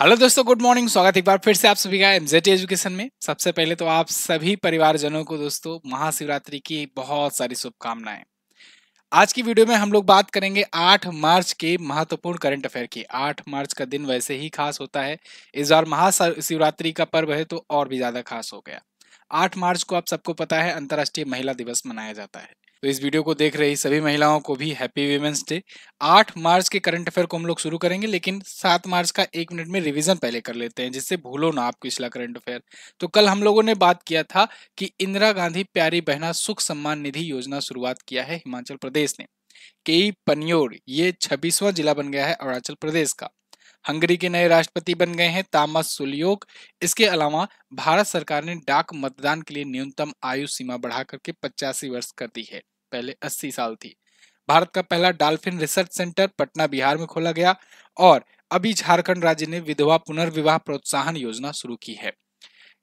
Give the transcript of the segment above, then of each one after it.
hello दोस्तों good morning स्वागत एक बार फिर से आप सभी का एमजेटी एजुकेशन में सबसे पहले तो आप सभी परिवारजनों को दोस्तों महाशिवरात्रि की बहुत सारी शुभकामनाएं आज की वीडियो में हम लोग बात करेंगे 8 मार्च के महत्वपूर्ण करंट अफेयर की 8 मार्च का दिन वैसे ही खास होता है इस बार महाशिवरात्रि का पर्व है तो और भी ज्यादा खास हो गया आठ मार्च को आप सबको पता है अंतर्राष्ट्रीय महिला दिवस मनाया जाता है तो इस वीडियो को देख रही सभी महिलाओं को भी हैप्पी वीमेंस डे आठ मार्च के करंट अफेयर को हम लोग शुरू करेंगे लेकिन सात मार्च का एक मिनट में रिविजन पहले कर लेते हैं जिससे भूलो ना आप पिछला करंट अफेयर तो कल हम लोगों ने बात किया था कि इंदिरा गांधी प्यारी बहना सुख सम्मान निधि योजना शुरुआत किया है हिमाचल प्रदेश ने केई पनियोर ये छब्बीसवां जिला बन गया है अरुणाचल प्रदेश का हंगरी के नए राष्ट्रपति बन गए हैं तामस सुलियोग इसके अलावा भारत सरकार ने डाक मतदान के लिए न्यूनतम आयु सीमा बढ़ा करके पचासी वर्ष कर दी है पहले अस्सी साल थी भारत का पहला dolphin research centre Patna Bihar में खोला गया और अभी झारखंड राज्य ने विधवा पुनर्विवाह प्रोत्साहन योजना शुरू की है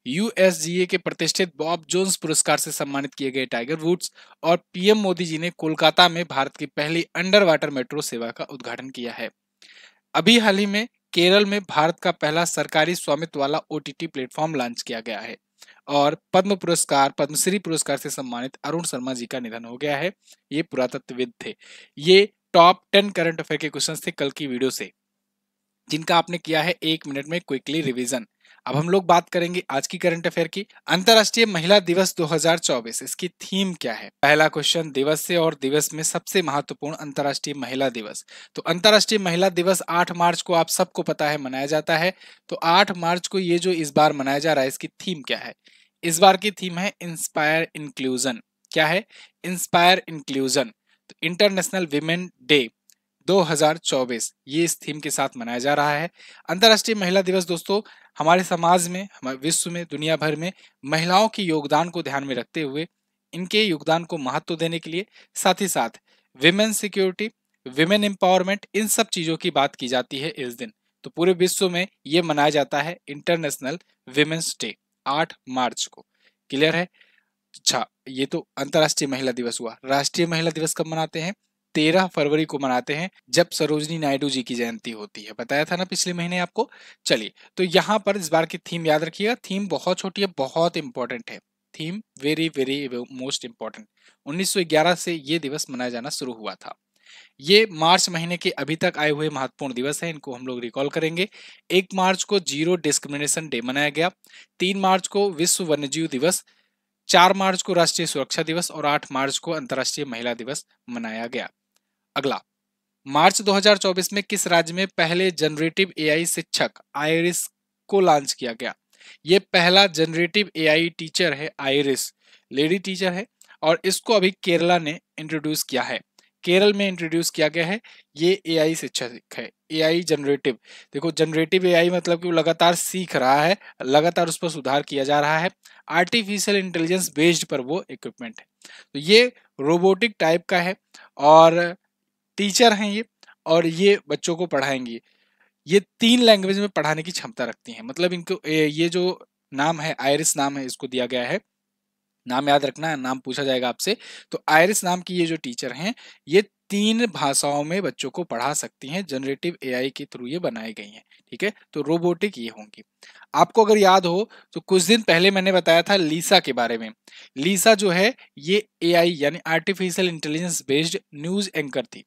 यूएसजीए के प्रतिष्ठित बॉब जोन्स पुरस्कार से सम्मानित किए गए टाइगर वुड्स और पीएम मोदी जी ने कोलकाता में भारत की पहली अंडर वाटर मेट्रो सेवा का उद्घाटन किया है अभी हाल ही में केरल में भारत का पहला सरकारी स्वामित्व वाला ओटीटी प्लेटफॉर्म लॉन्च किया गया है और पद्म पुरस्कार पद्मश्री पुरस्कार से सम्मानित अरुण शर्मा जी का निधन हो गया है ये पुरातत्वविद थे ये टॉप टेन करंट अफेयर के क्वेश्चन थे कल की वीडियो से जिनका आपने किया है एक मिनट में क्विकली रिविजन अब हम लोग बात करेंगे आज की करंट अफेयर की अंतरराष्ट्रीय महिला दिवस 2024 इसकी थीम क्या है पहला क्वेश्चन दिवस से और दिवस में सबसे महत्वपूर्ण अंतरराष्ट्रीय महिला दिवस तो अंतरराष्ट्रीय महिला दिवस 8 मार्च को आप सबको पता है मनाया जाता है तो 8 मार्च को ये जो इस बार मनाया जा रहा है इसकी थीम क्या है इस बार की थीम है इंस्पायर इंक्लूजन क्या है इंस्पायर इंक्लूजन तो इंटरनेशनल वीमेन डे 2024 ये इस थीम के साथ मनाया जा रहा है अंतरराष्ट्रीय महिला दिवस दोस्तों हमारे समाज में हमारे विश्व में दुनिया भर में महिलाओं के योगदान को ध्यान में रखते हुए इनके योगदान को महत्व देने के लिए साथ ही साथ विमेन सिक्योरिटी विमेन एम्पावरमेंट इन सब चीज़ों की बात की जाती है इस दिन तो पूरे विश्व में ये मनाया जाता है इंटरनेशनल विमेन्स डे आठ मार्च को क्लियर है अच्छा ये तो अंतर्राष्ट्रीय महिला दिवस हुआ राष्ट्रीय महिला दिवस कब मनाते हैं तेरह फरवरी को मनाते हैं जब सरोजनी नायडू जी की जयंती होती है बताया था ना पिछले महीने आपको चलिए तो यहाँ पर इस बार की थीम याद रखिएगा थीम बहुत छोटी है बहुत इंपॉर्टेंट है theme very very most important 1911 से ये दिवस मनाया जाना शुरू हुआ था ये मार्च महीने के अभी तक आए हुए महत्वपूर्ण दिवस हैं इनको हम लोग रिकॉल करेंगे एक मार्च को जीरो डिस्क्रिमिनेशन डे मनाया गया तीन मार्च को विश्व वन्यजीव दिवस चार मार्च को राष्ट्रीय सुरक्षा दिवस और आठ मार्च को अंतर्राष्ट्रीय महिला दिवस मनाया गया अगला मार्च 2024 में किस राज्य में पहले जनरेटिव एआई शिक्षक आयरिस को लॉन्च किया गया ये पहला जनरेटिव एआई टीचर है आयरिस लेडी टीचर है और इसको अभी केरला ने इंट्रोड्यूस किया है केरल में इंट्रोड्यूस किया गया है ये एआई शिक्षक है एआई जनरेटिव देखो जनरेटिव एआई मतलब कि वो लगातार सीख रहा है लगातार उस पर सुधार किया जा रहा है आर्टिफिशियल इंटेलिजेंस बेस्ड पर वो इक्विपमेंट है तो ये रोबोटिक टाइप का है और टीचर हैं ये और ये बच्चों को पढ़ाएंगी ये तीन लैंग्वेज में पढ़ाने की क्षमता रखती हैं मतलब इनको ये जो नाम है आयरिस नाम है इसको दिया गया है नाम याद रखना है नाम पूछा जाएगा आपसे तो आयरिस नाम की ये जो टीचर हैं ये तीन भाषाओं में बच्चों को पढ़ा सकती हैं जनरेटिव एआई के थ्रू ये बनाई गई हैं ठीक है तो रोबोटिक ये होंगी आपको अगर याद हो तो कुछ दिन पहले मैंने बताया था लीसा के बारे में लीसा जो है ये एआई यानी artificial intelligence based news anchor थी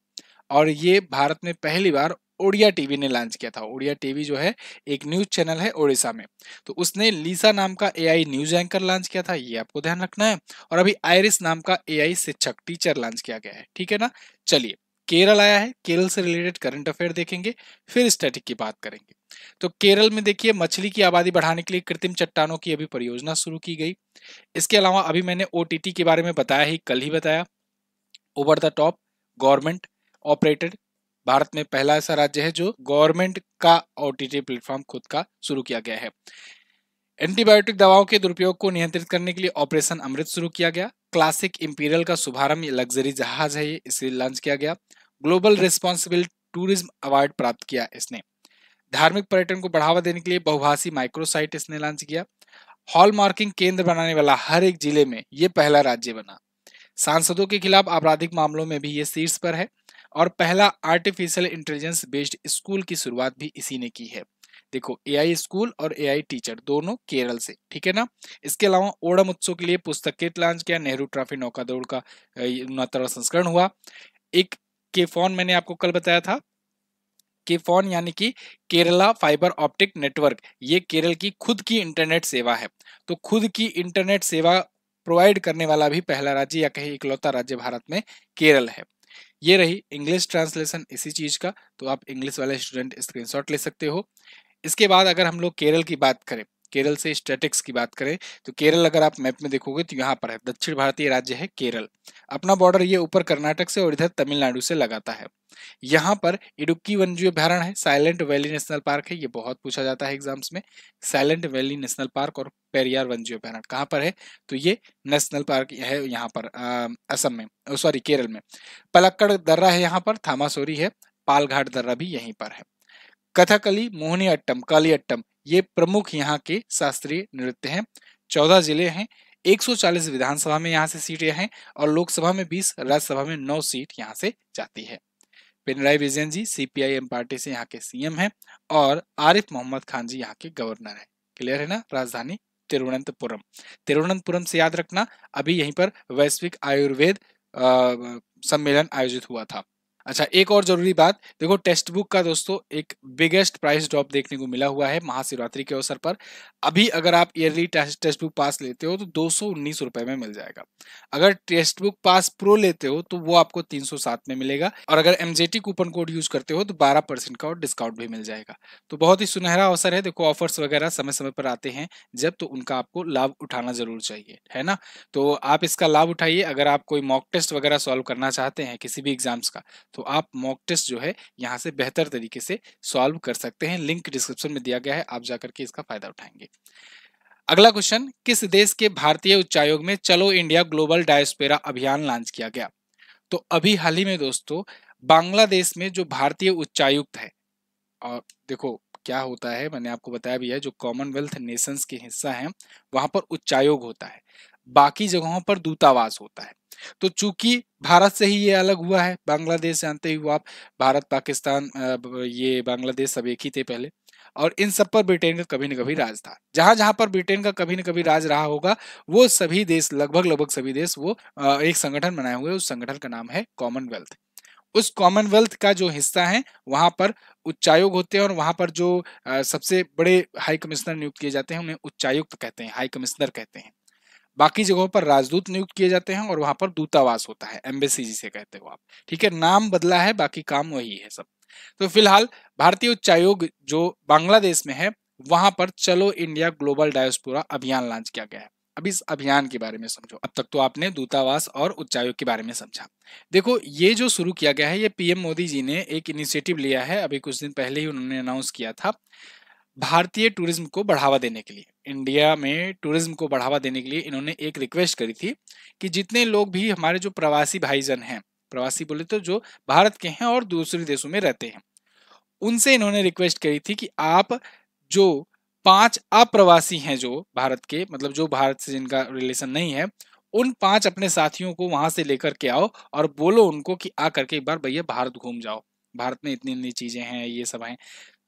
और ये भारत में पहली बार ओडिया टीवी ने लॉन्च किया था ओडिया टीवी जो है एक न्यूज चैनल है ओडिशा में तो उसने लीसा नाम का एआई न्यूज एंकर लॉन्च किया था ये आपको ध्यान रखना है और अभी आयरिस नाम का एआई शिक्षक टीचर लॉन्च किया गया है ठीक है ना चलिए केरल आया है केरल से रिलेटेड करंट अफेयर देखेंगे फिर स्टैटिक की बात करेंगे तो केरल में देखिए मछली की आबादी बढ़ाने के लिए कृत्रिम चट्टानों की अभी परियोजना शुरू की गई इसके अलावा अभी मैंने ओ के बारे में बताया ही कल ही बताया over the top government operated Bharat में पहला ऐसा राज्य है जो गवर्नमेंट का ओटीटी प्लेटफॉर्म खुद का शुरू किया गया है एंटीबायोटिक दवाओं के दुरुपयोग को नियंत्रित करने के लिए ऑपरेशन अमृत शुरू किया गया क्लासिक इंपीरियल का शुभारंभ लग्जरी जहाज है ये इसे लॉन्च किया गया ग्लोबल रिस्पॉन्सिबल टूरिज्म अवार्ड प्राप्त किया इसने धार्मिक पर्यटन को बढ़ावा देने के लिए बहुभाषी माइक्रोसाइट इसने लॉन्च किया हॉल मार्किंग केंद्र बनाने वाला हर एक जिले में ये पहला राज्य बना सांसदों के खिलाफ आपराधिक मामलों में भी ये शीर्ष पर है और पहला आर्टिफिशियल इंटेलिजेंस बेस्ड स्कूल की शुरुआत भी इसी ने की है देखो एआई स्कूल और एआई टीचर दोनों केरल से ठीक है ना इसके अलावा ओडम उत्सव के लिए पुस्तक किट लॉन्च किया नेहरू ट्रॉफी नौका दौड़ का उनहत्तरवा संस्करण हुआ एक के फोन मैंने आपको कल बताया था के फोन यानी कि केरला फाइबर ऑप्टिक नेटवर्क ये केरल की खुद की इंटरनेट सेवा है तो खुद की इंटरनेट सेवा प्रोवाइड करने वाला भी पहला राज्य या कहीं इकलौता राज्य भारत में केरल है ये रही इंग्लिश ट्रांसलेशन इसी चीज़ का तो आप इंग्लिश वाले स्टूडेंट स्क्रीनशॉट ले सकते हो इसके बाद अगर हम लोग केरल की बात करें केरल से स्टेटिक्स की बात करें तो केरल अगर आप मैप में देखोगे तो यहाँ पर है दक्षिण भारतीय राज्य है केरल अपना बॉर्डर ये ऊपर कर्नाटक से और इधर तमिलनाडु से लगाता है यहाँ पर इडुक्की वन जो अभ्यारण है साइलेंट वैली नेशनल पार्क है ये बहुत पूछा जाता है एग्जाम्स में साइलेंट वैली नेशनल पार्क और पेरियार वन जो अभ्यारण कहाँ पर है तो ये नेशनल पार्क है यहाँ पर असम में सॉरी केरल में पलक्कड़ दर्रा है यहाँ पर थामासोरी है पालघाट दर्रा भी यहीं पर है कथकली मोहनी अट्टम काली अट्टम ये प्रमुख यहाँ के शास्त्रीय नृत्य हैं चौदह जिले हैं 140 विधानसभा में यहाँ से सीटें हैं और लोकसभा में 20 राज्यसभा में 9 सीट यहाँ से जाती है पिनराई विजयन जी सीपीआईएम पार्टी से यहाँ के सीएम हैं और आरिफ मोहम्मद खान जी यहाँ के गवर्नर हैं क्लियर है ना राजधानी तिरुवनंतपुरम तिरुवनंतपुरम से याद रखना अभी यहीं पर वैश्विक आयुर्वेद सम्मेलन आयोजित हुआ था अच्छा एक और जरूरी बात देखो टेक्स्ट बुक का दोस्तों एक बिगेस्ट प्राइस ड्रॉप देखने को मिला हुआ है महाशिवरात्रि के अवसर पर अभी अगर आप ईयरली टेस्ट बुक पास लेते हो तो दो सौ में मिल जाएगा अगर टेस्ट बुक पास प्रो लेते हो तो वो आपको 307 में मिलेगा और अगर एमजेटी कूपन कोड यूज करते हो तो बारह परसेंट का और डिस्काउंट भी मिल जाएगा तो बहुत ही सुनहरा अवसर है देखो ऑफर्स वगैरह समय समय पर आते हैं जब तो उनका आपको लाभ उठाना जरूर चाहिए है ना तो आप इसका लाभ उठाइए अगर आप कोई मॉक टेस्ट वगैरह सॉल्व करना चाहते हैं किसी भी एग्जाम्स का तो आप मॉक टेस्ट जो है यहाँ से बेहतर तरीके से सॉल्व कर सकते हैं लिंक डिस्क्रिप्शन में दिया गया है आप जाकर के इसका फायदा उठाएंगे अगला क्वेश्चन किस देश के भारतीय उच्चायोग में चलो इंडिया ग्लोबल डायोस्पेरा अभियान लॉन्च किया गया तो अभी हाल ही में दोस्तों बांग्लादेश में जो भारतीय उच्चायुक्त है और देखो क्या होता है मैंने आपको बताया भी है जो कॉमनवेल्थ नेशंस के हिस्सा हैं वहां पर उच्चायोग होता है बाकी जगहों पर दूतावास होता है तो चूंकि भारत से ही ये अलग हुआ है बांग्लादेश जानते ही हुआ आप भारत पाकिस्तान ये बांग्लादेश सब एक ही थे पहले और इन सब पर ब्रिटेन का कभी न कभी राज था जहां जहां पर ब्रिटेन का कभी न कभी राज रहा होगा वो सभी देश लगभग लगभग सभी देश वो एक संगठन बनाए हुए उस संगठन का नाम है कॉमनवेल्थ उस कॉमनवेल्थ का जो हिस्सा है वहां पर उच्चायोग होते हैं और वहां पर जो सबसे बड़े हाई कमिश्नर नियुक्त किए जाते हैं उन्हें उच्चायुक्त कहते हैं हाई कमिश्नर कहते हैं बाकी जगहों पर राजदूत नियुक्त किए जाते हैं और वहां पर दूतावास होता है एम्बेसी जिसे कहते हो आप ठीक है नाम बदला है बाकी काम वही है सब तो फिलहाल भारतीय उच्चायोग जो बांग्लादेश में है वहां पर चलो इंडिया ग्लोबल डायस्पोरा अभियान लॉन्च किया गया है अब इस अभियान के बारे में समझो अब तक तो आपने दूतावास और उच्चायोग के बारे में समझा देखो ये जो शुरू किया गया है ये पीएम मोदी जी ने एक इनिशिएटिव लिया है अभी कुछ दिन पहले ही उन्होंने अनाउंस किया था भारतीय टूरिज्म को बढ़ावा देने के लिए इंडिया में टूरिज्म को बढ़ावा देने के लिए इन्होंने एक रिक्वेस्ट करी थी कि जितने लोग भी हमारे जो प्रवासी भाईजन हैं प्रवासी बोले तो जो भारत के हैं और दूसरे देशों में रहते हैं उनसे इन्होंने रिक्वेस्ट करी थी कि आप जो पांच अप्रवासी हैं जो भारत के मतलब जो भारत से जिनका रिलेशन नहीं है उन पांच अपने साथियों को वहां से लेकर के आओ और बोलो उनको कि आ करके एक बार भैया भारत घूम जाओ भारत में इतनी इतनी चीजें हैं ये सब हैं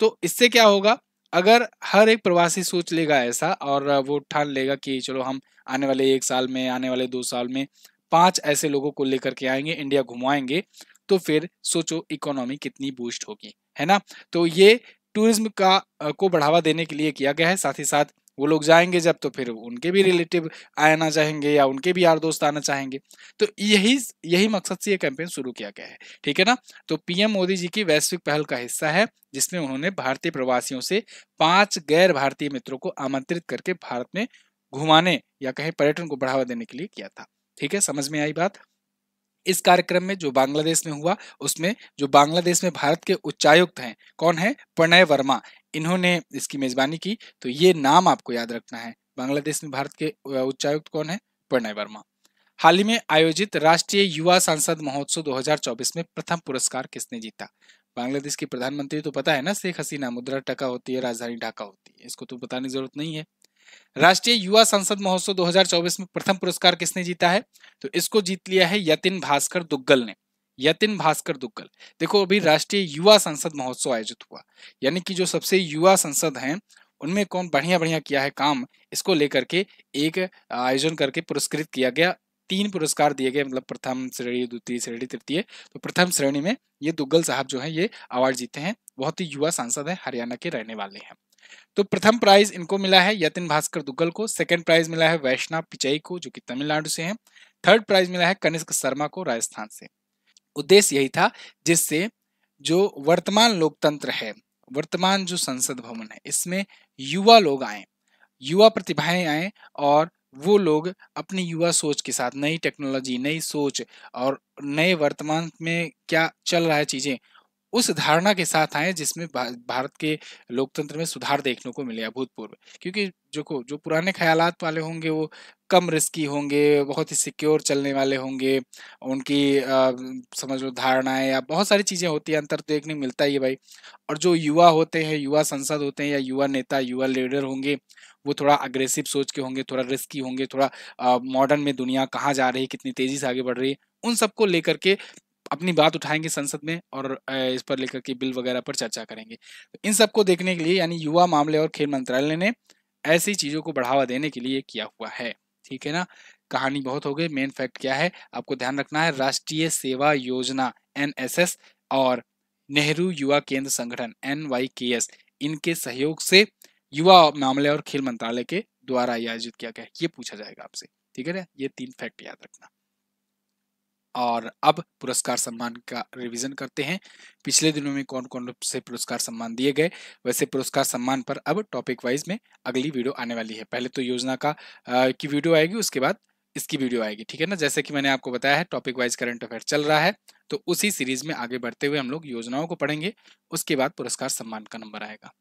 तो इससे क्या होगा अगर हर एक प्रवासी सोच लेगा ऐसा और वो ठान लेगा कि चलो हम आने वाले एक साल में आने वाले दो साल में पांच ऐसे लोगों को लेकर के आएंगे इंडिया घुमाएंगे तो फिर सोचो इकोनॉमी कितनी बूस्ट होगी है ना तो ये टूरिज्म का को बढ़ावा देने के लिए किया गया है साथ ही साथ वो लोग जाएंगे जब तो फिर उनके भी रिलेटिव आना चाहेंगे या उनके भी यार दोस्त आना चाहेंगे तो यही यही मकसद से ये कैंपेन शुरू किया गया है ठीक है ना तो पीएम मोदी जी की वैश्विक पहल का हिस्सा है जिसमें उन्होंने भारतीय प्रवासियों से पांच गैर भारतीय मित्रों को आमंत्रित करके भारत में घुमाने या कहीं पर्यटन को बढ़ावा देने के लिए किया था ठीक है समझ में आई बात इस कार्यक्रम में जो बांग्लादेश में हुआ उसमें जो बांग्लादेश में भारत के उच्चायुक्त हैं कौन है प्रणय वर्मा इन्होंने इसकी मेजबानी की तो ये नाम आपको याद रखना है बांग्लादेश में भारत के उच्चायुक्त कौन है प्रणय वर्मा हाल ही में आयोजित राष्ट्रीय युवा सांसद महोत्सव 2024 में प्रथम पुरस्कार किसने जीता बांग्लादेश की प्रधानमंत्री तो पता है ना शेख हसीना मुद्रा टका होती है राजधानी ढाका होती है इसको तो बताने की जरूरत नहीं है राष्ट्रीय युवा संसद महोत्सव 2024 में प्रथम पुरस्कार किसने जीता है तो इसको जीत लिया है यतिन भास्कर दुग्गल ने यतिन भास्कर दुग्गल देखो अभी राष्ट्रीय युवा संसद महोत्सव आयोजित हुआ यानी कि जो सबसे युवा संसद हैं उनमें कौन बढ़िया बढ़िया किया है काम इसको लेकर के एक आयोजन करके पुरस्कृत किया गया तीन पुरस्कार दिए गए मतलब प्रथम श्रेणी द्वितीय श्रेणी तृतीय तो प्रथम श्रेणी में ये दुग्गल साहब जो है ये अवार्ड जीते हैं बहुत ही युवा सांसद है हरियाणा के रहने वाले हैं तो प्रथम प्राइज इनको मिला है यतिन भास्कर दुग्गल को सेकेंड प्राइज मिला है वैष्णव पिचई को जो कि तमिलनाडु से है थर्ड प्राइज मिला है कनिष्क शर्मा को राजस्थान से उद्देश्य यही था जिससे जो वर्तमान लोकतंत्र है वर्तमान जो संसद भवन है इसमें युवा लोग आए युवा प्रतिभाएं आए और वो लोग अपनी युवा सोच के साथ नई टेक्नोलॉजी नई सोच और नए वर्तमान में क्या चल रहा है चीजें उस धारणा के साथ आए जिसमें भारत के लोकतंत्र में सुधार देखने को मिले अभूतपूर्व क्योंकि जो जो पुराने ख्यालात वाले होंगे वो कम रिस्की होंगे बहुत ही सिक्योर चलने वाले होंगे उनकी आ, समझ लो धारणाएं या बहुत सारी चीज़ें होती है अंतर देखने मिलता ही है भाई और जो युवा होते हैं युवा संसद होते हैं या युवा नेता युवा लीडर होंगे वो थोड़ा अग्रेसिव सोच के होंगे थोड़ा रिस्की होंगे थोड़ा मॉडर्न में दुनिया कहाँ जा रही है कितनी तेज़ी से आगे बढ़ रही है उन सबको लेकर के अपनी बात उठाएंगे संसद में और इस पर लेकर के बिल वगैरह पर चर्चा करेंगे तो इन सबको देखने के लिए यानी युवा मामले और खेल मंत्रालय ने ऐसी चीजों को बढ़ावा देने के लिए किया हुआ है ठीक है ना कहानी बहुत हो गई मेन फैक्ट क्या है आपको ध्यान रखना है राष्ट्रीय सेवा योजना एन और नेहरू युवा केंद्र संगठन एन इनके सहयोग से युवा मामले और खेल मंत्रालय के द्वारा आयोजित किया गया ये पूछा जाएगा आपसे ठीक है ना ये तीन फैक्ट याद रखना और अब पुरस्कार सम्मान का रिवीजन करते हैं पिछले दिनों में कौन कौन से पुरस्कार सम्मान दिए गए वैसे पुरस्कार सम्मान पर अब टॉपिक वाइज में अगली वीडियो आने वाली है पहले तो योजना का आ, की वीडियो आएगी उसके बाद इसकी वीडियो आएगी ठीक है ना जैसे कि मैंने आपको बताया है टॉपिक वाइज करंट अफेयर चल रहा है तो उसी सीरीज में आगे बढ़ते हुए हम लोग योजनाओं को पढ़ेंगे उसके बाद पुरस्कार सम्मान का नंबर आएगा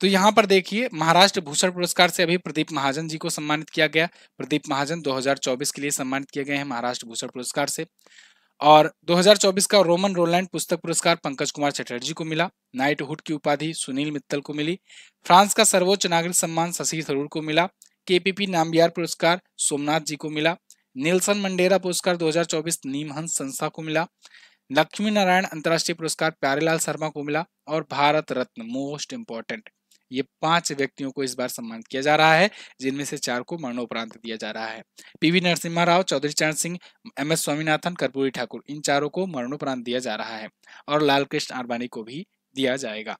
तो यहाँ पर देखिए महाराष्ट्र भूषण पुरस्कार से अभी प्रदीप महाजन जी को सम्मानित किया गया प्रदीप महाजन 2024 के लिए सम्मानित किए गए हैं महाराष्ट्र भूषण पुरस्कार से और 2024 का रोमन रोलैंड पुस्तक पुरस्कार पंकज कुमार चटर्जी को मिला नाइट हुड की उपाधि सुनील मित्तल को मिली फ्रांस का सर्वोच्च नागरिक सम्मान शशि थरूर को मिला के पी पुरस्कार सोमनाथ जी को मिला नीलसन मंडेरा पुरस्कार दो नीमहंस संस्था को मिला लक्ष्मी नारायण अंतर्राष्ट्रीय पुरस्कार प्यारेलाल शर्मा को मिला और भारत रत्न मोस्ट इंपॉर्टेंट ये पांच व्यक्तियों को इस बार सम्मानित किया जा रहा है जिनमें से चार को मरणोपरांत दिया जा रहा है पीवी नरसिम्हा राव चौधरी चरण सिंह एम एस स्वामीनाथन कर्पूरी ठाकुर इन चारों को मरणोपरांत दिया जा रहा है और लालकृष्ण आडवाणी को भी दिया जाएगा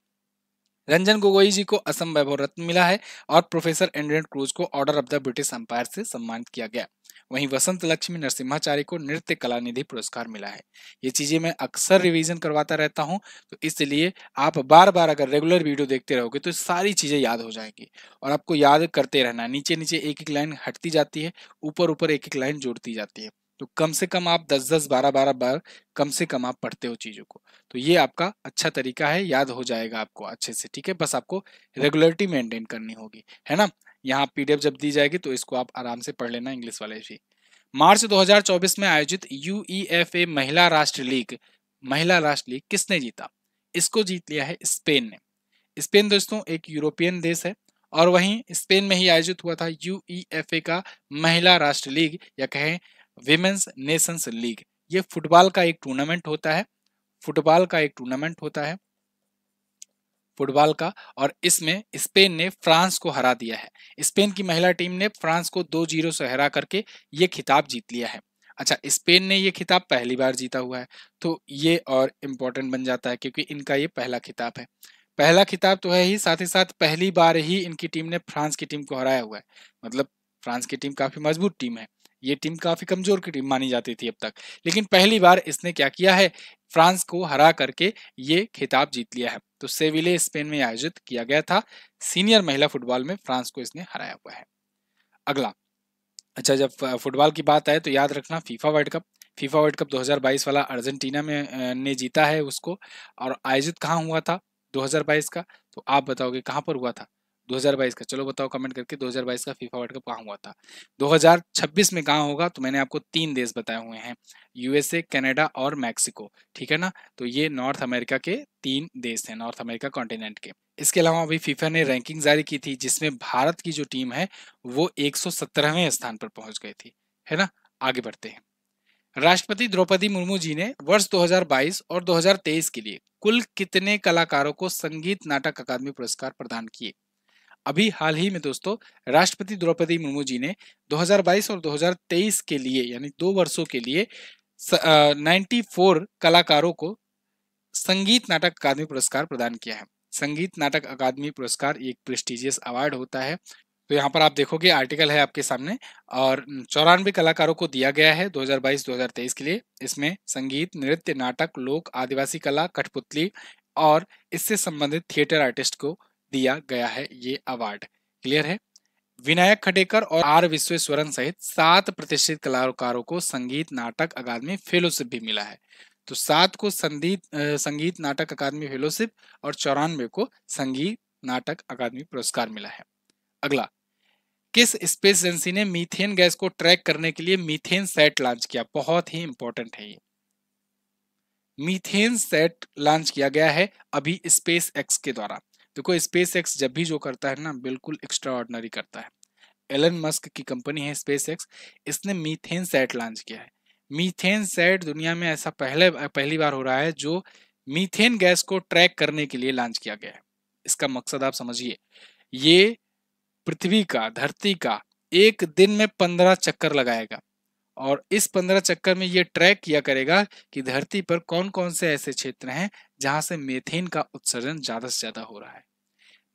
रंजन गोगोई जी को असम वैभव रत्न मिला है और प्रोफेसर एंड्रेंट क्रूज को order of the British Empire से सम्मानित किया गया वहीं वसंत लक्ष्मी नरसिम्हाचार्य को नृत्य कला निधि पुरस्कार मिला है ये चीजें मैं अक्सर रिवीजन करवाता रहता हूँ तो इसलिए आप बार बार अगर रेगुलर वीडियो देखते रहोगे तो सारी चीजें याद हो जाएंगी और आपको याद करते रहना नीचे नीचे एक एक लाइन हटती जाती है ऊपर ऊपर एक एक लाइन जोड़ती जाती है तो कम से कम आप दस दस बारह बारह बार कम से कम आप पढ़ते हो चीज़ों को तो ये आपका अच्छा तरीका है याद हो जाएगा आपको अच्छे से ठीक है बस आपको रेगुलरिटी मेंटेन करनी होगी है ना यहाँ पीडीएफ जब दी जाएगी तो इसको आप आराम से पढ़ लेना इंग्लिश वाले भी मार्च 2024 में आयोजित यू e महिला राष्ट्र लीग महिला राष्ट्र लीग किसने जीता इसको जीत लिया है स्पेन ने स्पेन दोस्तों एक यूरोपियन देश है और वहीं स्पेन में ही आयोजित हुआ था यू e का महिला राष्ट्र लीग या कहें विमेन्स नेशंस लीग ये फुटबॉल का एक टूर्नामेंट होता है फुटबॉल का एक टूर्नामेंट होता है फुटबॉल का और इसमें स्पेन ने फ्रांस को हरा दिया है स्पेन की महिला टीम ने फ्रांस को दो जीरो से हरा करके ये खिताब जीत लिया है अच्छा स्पेन ने ये खिताब पहली बार जीता हुआ है तो ये और इम्पोर्टेंट बन जाता है क्योंकि इनका ये पहला खिताब है पहला खिताब तो है ही साथ ही साथ पहली बार ही इनकी टीम ने फ्रांस की टीम को हराया हुआ है मतलब फ्रांस की टीम काफी मजबूत टीम है ये टीम काफी कमजोर की टीम मानी जाती थी अब तक लेकिन पहली बार इसने क्या किया है फ्रांस को हरा करके ये खिताब जीत लिया है तो सेविले स्पेन में आयोजित किया गया था सीनियर महिला फुटबॉल में फ्रांस को इसने हराया हुआ है अगला अच्छा जब फुटबॉल की बात आए तो याद रखना FIFA World Cup FIFA World Cup 2022 वाला अर्जेंटीना में ने जीता है उसको और आयोजित कहाँ हुआ था 2022 का तो आप बताओगे कहाँ पर हुआ था 2022 का चलो बताओ कमेंट करके 2022 का फीफा वर्ल्ड कप कहाँ हुआ था 2026 में कहाँ होगा तो मैंने आपको तीन देश बताए हुए हैं यूएसए कनाडा और मैक्सिको ठीक है ना तो ये नॉर्थ अमेरिका के तीन देश हैं नॉर्थ अमेरिका कॉन्टिनेंट के इसके अलावा अभी फीफा ने रैंकिंग जारी की थी जिसमें भारत की जो टीम है वो एक स्थान पर पहुंच गई थी है ना आगे बढ़ते हैं राष्ट्रपति द्रौपदी मुर्मू जी ने वर्ष 2022 और 2023 के लिए कुल कितने कलाकारों को संगीत नाटक अकादमी पुरस्कार प्रदान किए अभी हाल ही में दोस्तों राष्ट्रपति द्रौपदी मुर्मू जी ने 2022 और 2023 के लिए यानी दो वर्षों के लिए नाइन्टी फोर कलाकारों को संगीत नाटक अकादमी पुरस्कार प्रदान किया है संगीत नाटक अकादमी पुरस्कार एक प्रेस्टिजियस अवार्ड होता है तो यहाँ पर आप देखोगे आर्टिकल है आपके सामने और चौरानवे कलाकारों को दिया गया है 2022-2023 के लिए इसमें संगीत नृत्य नाटक लोक आदिवासी कला कठपुतली और इससे संबंधित थिएटर आर्टिस्ट को दिया गया है ये अवार्ड क्लियर है विनायक खटेकर और आर विश्वेश्वरन सहित सात प्रतिष्ठित कलाकारों को संगीत नाटक अकादमी फेलोशिप भी मिला है तो सात को संगीत संगीत नाटक अकादमी फेलोशिप और चौरानवे को संगीत नाटक अकादमी पुरस्कार मिला है अगला किस स्पेस एजेंसी ने मीथेन गैस को ट्रैक करने के लिए मीथेन सेट लॉन्च किया बहुत ही इंपॉर्टेंट है ये मीथेन सेट लॉन्च किया गया है अभी स्पेस एक्स के द्वारा देखो स्पेस एक्स जब भी जो करता है ना बिल्कुल एक्स्ट्रा ऑर्डनरी करता है एलन मस्क की कंपनी है स्पेस एक्स इसने मीथेन सेट लॉन्च किया है मीथेन सेट दुनिया में ऐसा पहले पहली बार हो रहा है जो मीथेन गैस को ट्रैक करने के लिए लॉन्च किया गया है इसका मकसद आप समझिए ये पृथ्वी का धरती का एक दिन में पंद्रह चक्कर लगाएगा और इस पंद्रह चक्कर में ये ट्रैक किया करेगा कि धरती पर कौन कौन से ऐसे क्षेत्र हैं जहां से मेथेन का उत्सर्जन ज्यादा से ज्यादा हो रहा है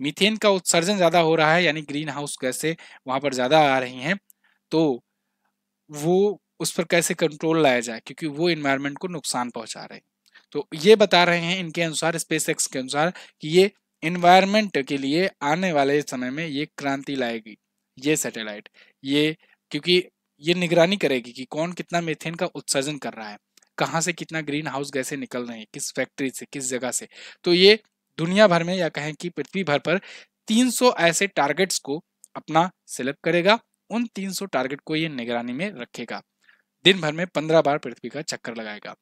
मीथेन का उत्सर्जन ज्यादा हो रहा है यानी ग्रीन हाउस कैसे वहां पर ज्यादा आ रही हैं तो वो उस पर कैसे कंट्रोल लाया जाए क्योंकि वो इन्वायरमेंट को नुकसान पहुंचा रहे हैं तो ये बता रहे हैं इनके अनुसार स्पेस एक्स के अनुसार कि ये इन्वायरमेंट के लिए आने वाले समय में ये क्रांति लाएगी ये सैटेलाइट ये क्योंकि ये निगरानी करेगी कि कौन कितना मेथेन का उत्सर्जन कर रहा है कहाँ से कितना ग्रीन हाउस गैसें निकल रहे हैं किस फैक्ट्री से किस जगह से तो ये दुनिया भर में या कहें कि पृथ्वी भर पर 300 ऐसे टारगेट्स को अपना सिलेक्ट करेगा उन 300 टारगेट को ये निगरानी में रखेगा दिन भर में 15 बार पृथ्वी का चक्कर लगाएगा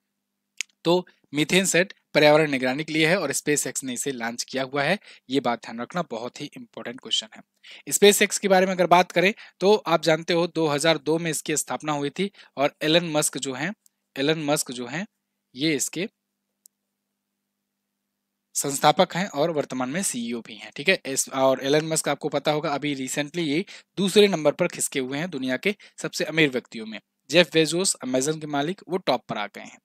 तो मिथेन सेट पर्यावरण निगरानी के लिए है और स्पेस एक्स ने इसे लॉन्च किया हुआ है ये बात ध्यान रखना बहुत ही इंपॉर्टेंट क्वेश्चन है स्पेस एक्स के बारे में अगर बात करें तो आप जानते हो 2002 में इसकी स्थापना हुई थी और एलन मस्क जो हैं एलन मस्क जो हैं ये इसके संस्थापक हैं और वर्तमान में सीईओ e भी हैं ठीक है इस और एलन मस्क आपको पता होगा अभी रिसेंटली ये दूसरे नंबर पर खिसके हुए हैं दुनिया के सबसे अमीर व्यक्तियों में जेफ वेजोस अमेजन के मालिक वो टॉप पर आ गए हैं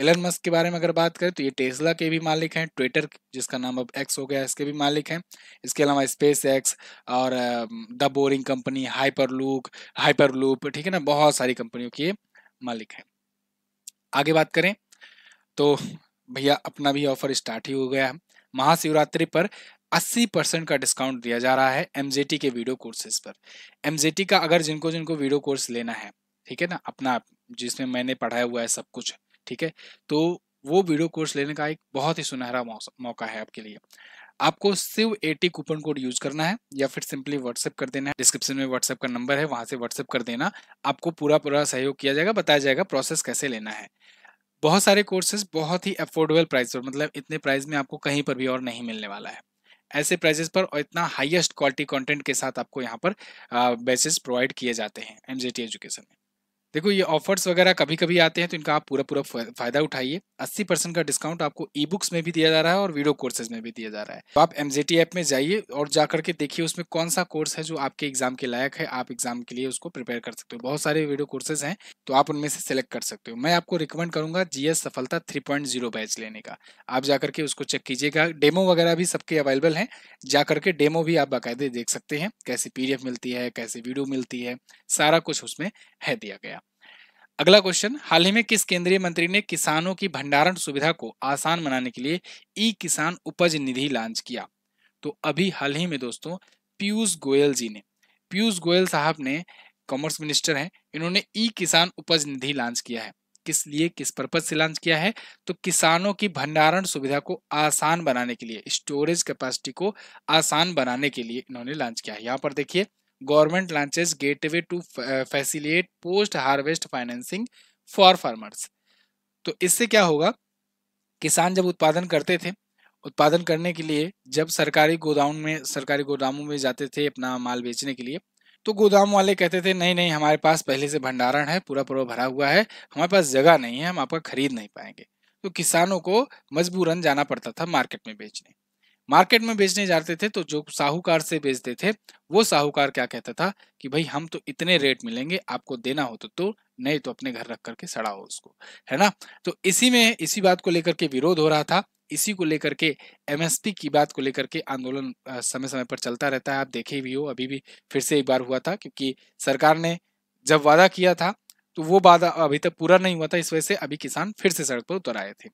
एलन मस्क के बारे में अगर बात करें तो ये टेस्ला के भी मालिक हैं ट्विटर जिसका नाम अब एक्स हो गया इसके भी मालिक हैं इसके अलावा स्पेस एक्स और the Boring Company Hyperloop Hyperloop ठीक है ना बहुत सारी कंपनियों के मालिक हैं आगे बात करें तो भैया अपना भी ऑफर स्टार्ट ही हो गया है महाशिवरात्रि पर 80 परसेंट का डिस्काउंट दिया जा रहा है एम के वीडियो कोर्सेज पर एम का अगर जिनको जिनको वीडियो कोर्स लेना है ठीक है ना अपना जिसमें मैंने पढ़ाया हुआ है सब कुछ ठीक है तो वो वीडियो कोर्स लेने का एक बहुत ही सुनहरा मौका है आपके लिए आपको Shiv eighty coupon code use करना है या फिर सिंपली व्हाट्सएप कर देना है डिस्क्रिप्शन में व्हाट्सएप का नंबर है वहां से व्हाट्सएप कर देना आपको पूरा पूरा सहयोग किया जाएगा बताया जाएगा प्रोसेस कैसे लेना है बहुत सारे कोर्सेज बहुत ही अफोर्डेबल प्राइस पर मतलब इतने प्राइस में आपको कहीं पर भी और नहीं मिलने वाला है ऐसे प्राइजेस पर और इतना हाईएस्ट क्वालिटी कंटेंट के साथ आपको यहाँ पर बेसिस प्रोवाइड किए जाते हैं एम एजुकेशन में देखो ये ऑफर्स वगैरह कभी कभी आते हैं तो इनका आप पूरा पूरा फायदा उठाइए 80 परसेंट का डिस्काउंट आपको ई बुक्स में भी दिया जा रहा है और वीडियो कोर्सेज में भी दिया जा रहा है तो आप एमजेटी ऐप में जाइए और जाकर के देखिए उसमें कौन सा कोर्स है जो आपके एग्जाम के लायक है आप एग्जाम के लिए उसको प्रिपेयर कर सकते हो बहुत सारे वीडियो कोर्सेज हैं तो आप उनमें से सेलेक्ट कर सकते हो मैं आपको रिकमेंड करूंगा जीएस सफलता थ्री बैच लेने का आप जाकर के उसको चेक कीजिएगा डेमो वगैरह भी सबके अवेलेबल है जाकर के डेमो भी आप बाकायदे देख सकते हैं कैसे पी मिलती है कैसे वीडियो मिलती है सारा कुछ उसमें है दिया गया अगला क्वेश्चन हाल ही में किस केंद्रीय मंत्री ने किसानों की भंडारण सुविधा को आसान बनाने के लिए ई किसान उपज निधि लॉन्च किया तो अभी हाल ही में दोस्तों पीयूष गोयल जी ने पीयूष गोयल साहब ने कॉमर्स मिनिस्टर हैं इन्होंने ई किसान उपज निधि लॉन्च किया है किस लिए किस पर्पज से लॉन्च किया है तो किसानों की भंडारण सुविधा को आसान बनाने के लिए स्टोरेज कैपेसिटी को आसान बनाने के लिए इन्होंने लॉन्च किया है यहाँ पर देखिए government launches gateway to uh, facilitate post harvest financing for farmers तो इससे क्या होगा किसान जब उत्पादन करते थे उत्पादन करने के लिए जब सरकारी गोदाम में सरकारी गोदामों में जाते थे अपना माल बेचने के लिए तो गोदाम वाले कहते थे नहीं नहीं हमारे पास पहले से भंडारण है पूरा पूरा भरा हुआ है हमारे पास जगह नहीं है हम आपका खरीद नहीं पाएंगे तो किसानों को मजबूरन जाना पड़ता था मार्केट में बेचने मार्केट में बेचने जाते थे तो जो साहूकार से बेचते थे वो साहूकार क्या कहता था कि भाई हम तो इतने रेट मिलेंगे आपको देना हो तो, तो नहीं तो अपने घर रख करके सड़ाओ उसको है ना तो इसी में इसी बात को लेकर के विरोध हो रहा था इसी को लेकर के एमएसपी की बात को लेकर के आंदोलन समय समय पर चलता रहता है आप देखे भी हो अभी भी फिर से एक बार हुआ था क्योंकि सरकार ने जब वादा किया था तो वो वादा अभी तक पूरा नहीं हुआ था इस वजह से अभी किसान फिर से सड़क पर उतर आए थे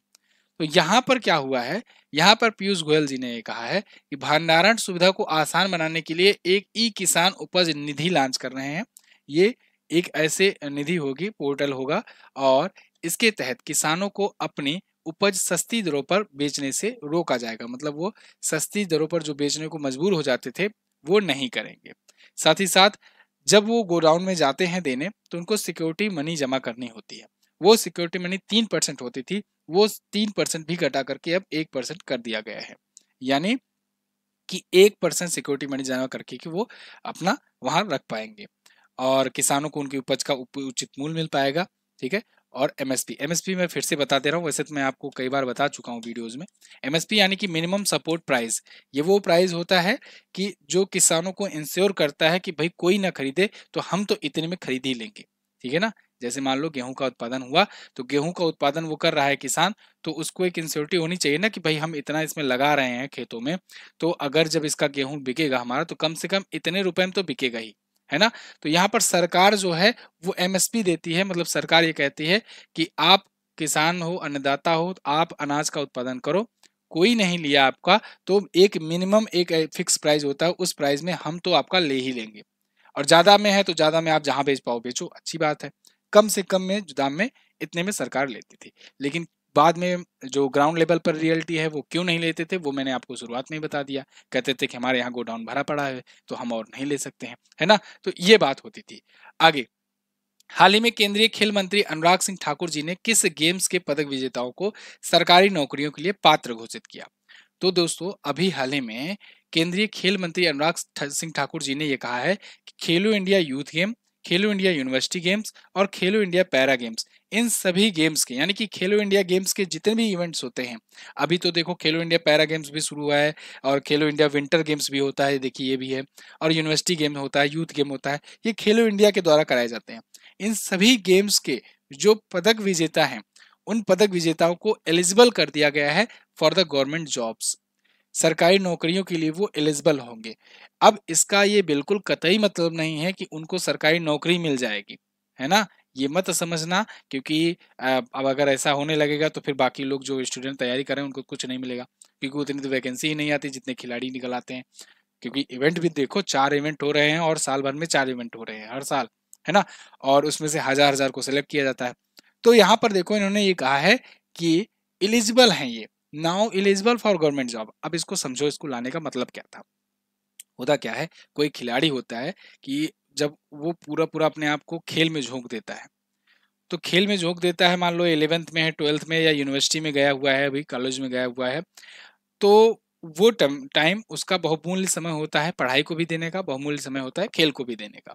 तो यहाँ पर क्या हुआ है यहाँ पर पीयूष गोयल जी ने कहा है कि भंडारण सुविधा को आसान बनाने के लिए एक ई किसान उपज निधि लॉन्च कर रहे हैं ये एक ऐसे निधि होगी पोर्टल होगा और इसके तहत किसानों को अपनी उपज सस्ती दरों पर बेचने से रोका जाएगा मतलब वो सस्ती दरों पर जो बेचने को मजबूर हो जाते थे वो नहीं करेंगे साथ ही साथ जब वो गोडाउन में जाते हैं देने तो उनको सिक्योरिटी मनी जमा करनी होती है वो सिक्योरिटी मनी तीन परसेंट होती थी वो तीन परसेंट भी घटा करके अब एक परसेंट कर दिया गया है यानी कि एक परसेंट सिक्योरिटी मनी जमा करके कि वो अपना वहां रख पाएंगे और किसानों को उनकी उपज का उचित मूल्य मिल पाएगा ठीक है और एमएसपी एमएसपी मैं फिर से बता दे रहा हूँ वैसे तो मैं आपको कई बार बता चुका हूँ वीडियोस में एमएसपी यानी कि मिनिमम सपोर्ट प्राइस ये वो प्राइस होता है कि जो किसानों को इंश्योर करता है कि भाई कोई ना खरीदे तो हम तो इतने में खरीद ही लेंगे ठीक है ना जैसे मान लो गेहूं का उत्पादन हुआ तो गेहूं का उत्पादन वो कर रहा है किसान तो उसको एक इंस्योरिटी होनी चाहिए ना कि भाई हम इतना इसमें लगा रहे हैं खेतों में तो अगर जब इसका गेहूं बिकेगा हमारा तो कम से कम इतने रुपए में तो बिकेगा ही है ना तो यहाँ पर सरकार जो है वो एमएसपी देती है मतलब सरकार ये कहती है कि आप किसान हो अन्नदाता हो तो आप अनाज का उत्पादन करो कोई नहीं लिया आपका तो एक मिनिमम एक फिक्स प्राइस होता है उस प्राइस में हम तो आपका ले ही लेंगे और ज्यादा में है तो ज्यादा में आप जहां बेच पाओ बेचो अच्छी बात है कम से कम में दाम में इतने में सरकार लेती थी लेकिन बाद में जो ग्राउंड लेवल पर रियलिटी है वो क्यों नहीं लेते थे वो मैंने आपको शुरुआत में ही बता दिया कहते थे कि हमारे यहाँ गोडाउन भरा पड़ा है तो हम और नहीं ले सकते हैं है ना तो ये बात होती थी आगे हाल ही में केंद्रीय खेल मंत्री अनुराग सिंह ठाकुर जी ने किस गेम्स के पदक विजेताओं को सरकारी नौकरियों के लिए पात्र घोषित किया तो दोस्तों अभी हाल ही में केंद्रीय खेल मंत्री अनुराग सिंह ठाकुर जी ने यह कहा है कि Khelo India youth game Khelo India university games और खेलो इंडिया पैरा गेम्स इन सभी गेम्स के यानी कि खेलो इंडिया गेम्स के जितने भी इवेंट्स होते हैं अभी तो देखो खेलो इंडिया पैरा गेम्स भी शुरू हुआ है और खेलो इंडिया विंटर गेम्स भी होता है देखिए ये भी है और यूनिवर्सिटी गेम होता है यूथ गेम होता है ये खेलो इंडिया के द्वारा कराए जाते हैं इन सभी गेम्स के जो पदक विजेता हैं उन पदक विजेताओं को एलिजिबल कर दिया गया है फॉर द गवर्नमेंट जॉब्स सरकारी नौकरियों के लिए वो एलिजिबल होंगे अब इसका ये बिल्कुल कतई मतलब नहीं है कि उनको सरकारी नौकरी मिल जाएगी है ना ये मत समझना क्योंकि अब अगर ऐसा होने लगेगा तो फिर बाकी लोग जो स्टूडेंट तैयारी करें उनको कुछ नहीं मिलेगा क्योंकि उतनी तो वैकेंसी ही नहीं आती जितने खिलाड़ी निकल आते हैं क्योंकि इवेंट भी देखो चार इवेंट हो रहे हैं और साल भर में चार इवेंट हो रहे हैं हर साल है ना और उसमें से हजार हजार को सेलेक्ट किया जाता है तो यहाँ पर देखो इन्होंने ये कहा है कि एलिजिबल हैं ये now eligible for government job अब इसको समझो इसको लाने का मतलब क्या था होता क्या है कोई खिलाड़ी होता है कि जब वो पूरा पूरा अपने आप को खेल में झोंक देता है तो खेल में झोंक देता है मान लो एलेवेंथ में है ट्वेल्थ में या यूनिवर्सिटी में गया हुआ है अभी कॉलेज में गया हुआ है तो वो टाइम उसका बहुमूल्य समय होता है पढ़ाई को भी देने का बहुमूल्य समय होता है खेल को भी देने का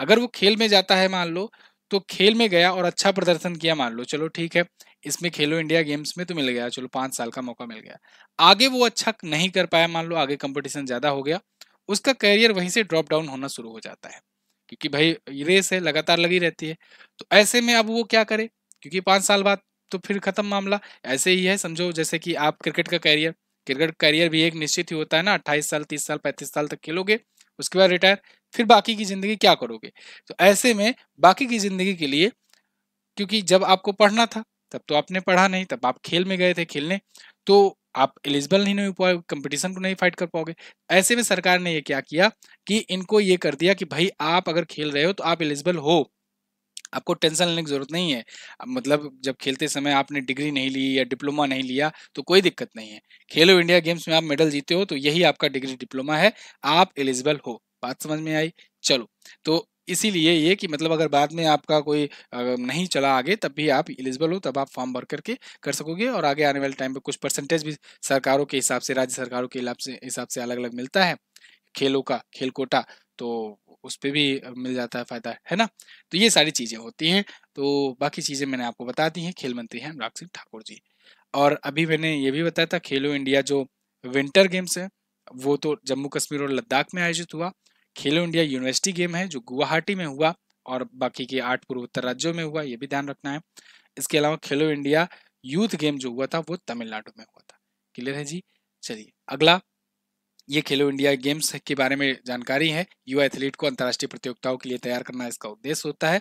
अगर वो खेल में जाता है मान लो तो खेल में गया और अच्छा प्रदर्शन किया मान लो चलो ठीक है इसमें खेलो इंडिया गेम्स में तो मिल गया चलो पांच साल का मौका मिल गया आगे वो अच्छा नहीं कर पाया मान लो आगे कंपटीशन ज्यादा हो गया उसका करियर वहीं से ड्रॉप डाउन होना शुरू हो जाता है क्योंकि भाई रेस है लगातार लगी रहती है तो ऐसे में अब वो क्या करे क्योंकि पांच साल बाद तो फिर खत्म मामला ऐसे ही है समझो जैसे कि आप क्रिकेट का करियर क्रिकेट करियर भी एक निश्चित ही होता है ना अट्ठाईस साल तीस साल पैंतीस साल तक खेलोगे उसके बाद रिटायर फिर बाकी की ज़िंदगी क्या करोगे तो ऐसे में बाकी की ज़िंदगी के लिए क्योंकि जब आपको पढ़ना था तब तो आपने पढ़ा नहीं तब आप खेल में गए थे खेलने तो आप एलिजिबल नहीं हो पाए कंपटीशन को नहीं फाइट कर पाओगे ऐसे में सरकार ने ये क्या किया कि इनको ये कर दिया कि भाई आप अगर खेल रहे हो तो आप एलिजिबल हो आपको टेंशन लेने की जरूरत नहीं है मतलब जब खेलते समय आपने डिग्री नहीं ली या डिप्लोमा नहीं लिया तो कोई दिक्कत नहीं है खेलो इंडिया गेम्स में आप मेडल जीते हो तो यही आपका डिग्री डिप्लोमा है आप एलिजिबल हो बात समझ में आई चलो तो इसीलिए ये कि मतलब अगर बाद में आपका कोई नहीं चला आगे तब भी आप एलिजिबल हो तब आप फॉर्म भर करके कर सकोगे और आगे आने वाले टाइम पे कुछ परसेंटेज भी सरकारों के हिसाब से राज्य सरकारों के हिसाब से हिसाब से अलग अलग मिलता है खेलों का खेल कोटा तो उस पर भी मिल जाता है फ़ायदा है ना तो ये सारी चीज़ें होती हैं तो बाकी चीज़ें मैंने आपको बता दी हैं खेल मंत्री हैं अनुराग सिंह ठाकुर जी और अभी मैंने ये भी बताया था खेलो इंडिया जो विंटर गेम्स है वो तो जम्मू कश्मीर और लद्दाख में आयोजित हुआ खेलो इंडिया यूनिवर्सिटी गेम है जो गुवाहाटी में हुआ और बाकी के आठ पूर्वोत्तर राज्यों में हुआ ये भी ध्यान रखना है इसके अलावा खेलो इंडिया यूथ गेम जो हुआ था वो तमिलनाडु में हुआ था क्लियर है जी चलिए अगला ये खेलो इंडिया गेम्स के बारे में जानकारी है युवा एथलीट को अंतर्राष्ट्रीय प्रतियोगिताओं के लिए तैयार करना इसका उद्देश्य होता है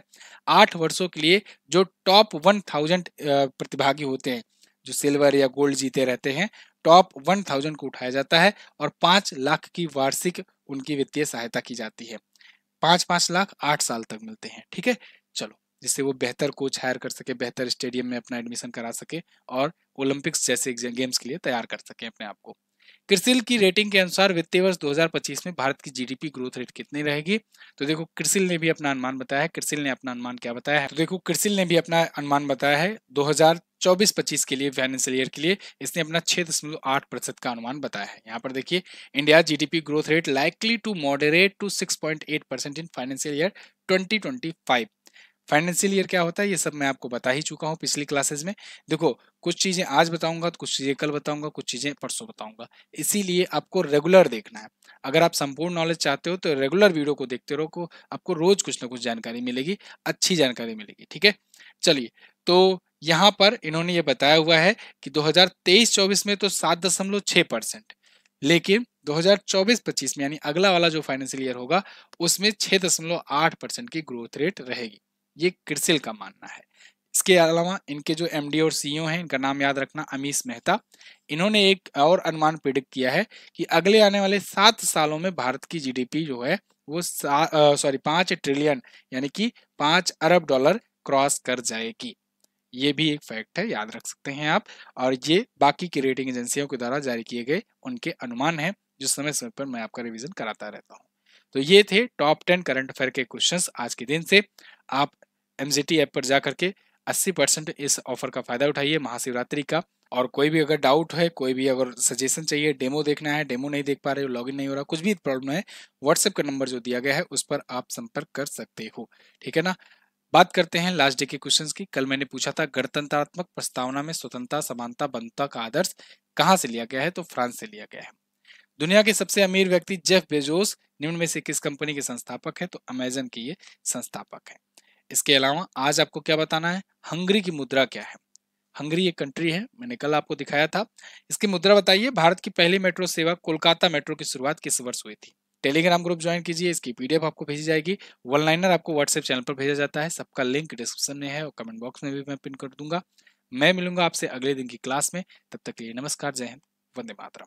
आठ वर्षों के लिए जो टॉप वन थाउजेंड प्रतिभागी होते हैं जो सिल्वर या गोल्ड जीते रहते हैं टॉप वन थाउजेंड को उठाया जाता है और पांच लाख की वार्षिक उनकी वित्तीय सहायता की जाती है पांच पांच लाख आठ साल तक मिलते हैं ठीक है चलो जिससे वो बेहतर कोच हायर कर सके बेहतर स्टेडियम में अपना एडमिशन करा सके और ओलंपिक्स जैसे गेम्स के लिए तैयार कर सके अपने आप को क्रिसिल की रेटिंग के अनुसार वित्तीय वर्ष 2025 में भारत की जीडीपी ग्रोथ रेट कितनी रहेगी तो देखो क्रिसिल ने भी अपना अनुमान बताया है क्रिसिल ने अपना अनुमान क्या बताया है तो देखो क्रिसिल ने भी अपना अनुमान बताया है 2024-25 के लिए फाइनेंशियल ईयर के लिए इसने अपना छह दशमलव आठ प्रतिशत का अनुमान बताया है यहाँ पर देखिए India GDP growth rate likely to moderate to six point eight percent in financial year twenty twenty five financial year क्या होता है ये सब मैं आपको बता ही चुका हूँ पिछली क्लासेस में देखो कुछ चीज़ें आज बताऊंगा तो कुछ चीज़ें कल बताऊंगा कुछ चीज़ें परसों बताऊंगा इसीलिए आपको रेगुलर देखना है अगर आप संपूर्ण नॉलेज चाहते हो तो रेगुलर वीडियो को देखते रहो आपको रोज़ कुछ ना कुछ जानकारी मिलेगी अच्छी जानकारी मिलेगी ठीक है चलिए तो यहाँ पर इन्होंने ये बताया हुआ है कि दो हज़ार में तो सात दशमलव छह परसेंट लेकिन 2024-25 में यानी अगला वाला जो फाइनेंशियल ईयर होगा उसमें छह दशमलव आठ परसेंट की ग्रोथ रेट रहेगी ये क्रिसिल का मानना है इसके अलावा इनके जो एम और सी e हैं इनका नाम याद रखना अमीश मेहता इन्होंने एक और अनुमान प्रिडिक्ट किया है कि अगले आने वाले सात सालों में भारत की जीडीपी जो है वो सॉरी पाँच ट्रिलियन यानी कि पाँच अरब डॉलर क्रॉस कर जाएगी ये भी एक फैक्ट है याद रख सकते हैं आप और ये बाकी की रेटिंग एजेंसियों के द्वारा जारी किए गए उनके अनुमान हैं जो समय समय पर मैं आपका रिवीजन कराता रहता हूँ तो ये थे टॉप टेन करंट अफेयर के क्वेश्चंस आज के दिन से आप एम ऐप पर जा करके अस्सी परसेंट इस ऑफर का फ़ायदा उठाइए महाशिवरात्रि का और कोई भी अगर डाउट है कोई भी अगर सजेशन चाहिए डेमो देखना है डेमो नहीं देख पा रहे हो लॉगिन नहीं हो रहा कुछ भी प्रॉब्लम है व्हाट्सएप का नंबर जो दिया गया है उस पर आप संपर्क कर सकते हो ठीक है ना बात करते हैं लास्ट डे के क्वेश्चन की कल मैंने पूछा था गणतंत्रात्मक प्रस्तावना में स्वतंत्रता समानता बनता का आदर्श कहाँ से लिया गया है तो फ्रांस से लिया गया है दुनिया के सबसे अमीर व्यक्ति जेफ बेजोस निम्न में से किस कंपनी के संस्थापक है तो अमेजन के ये संस्थापक है इसके अलावा आज आपको क्या बताना है हंगरी की मुद्रा क्या है हंगरी एक कंट्री है मैंने कल आपको दिखाया था इसकी मुद्रा बताइए भारत की पहली मेट्रो सेवा कोलकाता मेट्रो की शुरुआत किस वर्ष हुई थी टेलीग्राम ग्रुप ज्वाइन कीजिए इसकी पीडीएफ आपको भेजी जाएगी वन लाइनर आपको व्हाट्सएप चैनल पर भेजा जाता है सबका लिंक डिस्क्रिप्शन में है और कमेंट बॉक्स में भी मैं पिन कर दूंगा मैं मिलूंगा आपसे अगले दिन की क्लास में तब तक के लिए नमस्कार जय हिंद वंदे मातरम